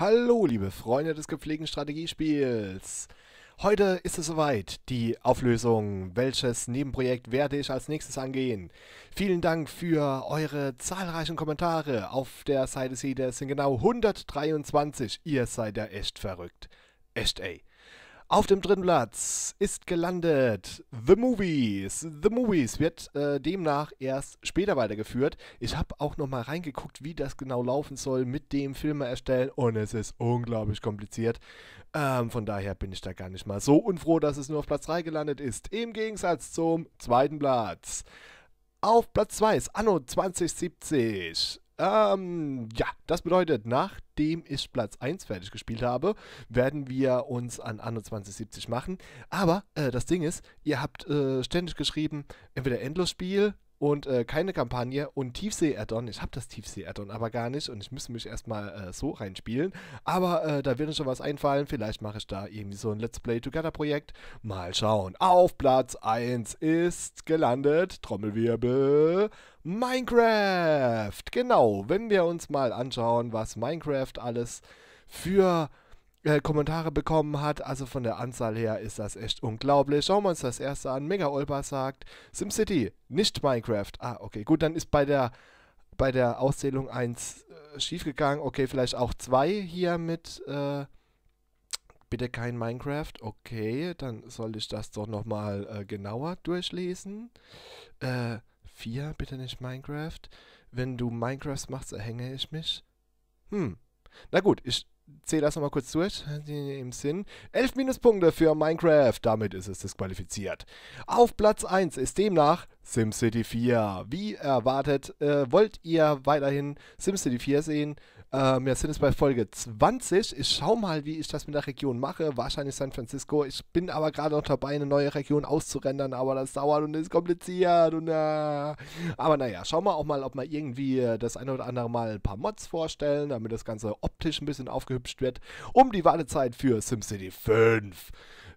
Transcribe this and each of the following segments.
Hallo, liebe Freunde des gepflegten Strategiespiels. Heute ist es soweit, die Auflösung. Welches Nebenprojekt werde ich als nächstes angehen? Vielen Dank für eure zahlreichen Kommentare. Auf der Seite seht ihr, es sind genau 123. Ihr seid ja echt verrückt. Echt ey. Auf dem dritten Platz ist gelandet The Movies. The Movies wird äh, demnach erst später weitergeführt. Ich habe auch nochmal reingeguckt, wie das genau laufen soll mit dem Filme erstellen und es ist unglaublich kompliziert. Ähm, von daher bin ich da gar nicht mal so unfroh, dass es nur auf Platz 3 gelandet ist. Im Gegensatz zum zweiten Platz. Auf Platz 2 ist Anno 2070. Ähm, ja, das bedeutet, nachdem ich Platz 1 fertig gespielt habe, werden wir uns an Anno 2070 machen. Aber äh, das Ding ist, ihr habt äh, ständig geschrieben, entweder Endlosspiel und äh, keine Kampagne und Tiefsee-Add-on. Ich habe das Tiefsee-Add-on aber gar nicht und ich müsste mich erstmal äh, so reinspielen. Aber äh, da wird uns schon was einfallen. Vielleicht mache ich da irgendwie so ein Let's Play Together-Projekt. Mal schauen. Auf Platz 1 ist gelandet, Trommelwirbel, Minecraft. Genau, wenn wir uns mal anschauen, was Minecraft alles für äh, Kommentare bekommen hat. Also von der Anzahl her ist das echt unglaublich. Schauen wir uns das erste an. Mega Olpa sagt, SimCity, nicht Minecraft. Ah, okay, gut, dann ist bei der, bei der Auszählung 1 äh, schiefgegangen. Okay, vielleicht auch 2 hier mit... Äh, bitte kein Minecraft. Okay, dann soll ich das doch nochmal äh, genauer durchlesen. Äh, 4, bitte nicht Minecraft. Wenn du Minecraft machst, erhänge ich mich. Hm. Na gut, ich zähle das nochmal kurz durch. Im Sinn. 11 Minuspunkte für Minecraft. Damit ist es disqualifiziert. Auf Platz 1 ist demnach SimCity 4. Wie erwartet, äh, wollt ihr weiterhin SimCity 4 sehen? Ähm, wir sind jetzt bei Folge 20. Ich schau mal, wie ich das mit der Region mache. Wahrscheinlich San Francisco. Ich bin aber gerade noch dabei, eine neue Region auszurendern, aber das dauert und ist kompliziert. Und, äh. Aber naja, schauen wir auch mal, ob wir irgendwie äh, das eine oder andere Mal ein paar Mods vorstellen, damit das Ganze optisch ein bisschen aufgehübscht wird, um die Wartezeit für SimCity 5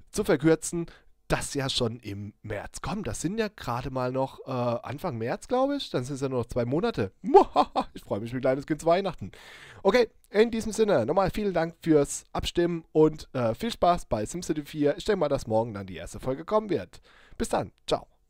zu verkürzen das ja schon im März. Komm, das sind ja gerade mal noch äh, Anfang März, glaube ich. Dann sind es ja nur noch zwei Monate. Ich freue mich wie ein kleines Kind zu Weihnachten. Okay, in diesem Sinne, nochmal vielen Dank fürs Abstimmen und äh, viel Spaß bei SimCity 4. Ich denke mal, dass morgen dann die erste Folge kommen wird. Bis dann, ciao.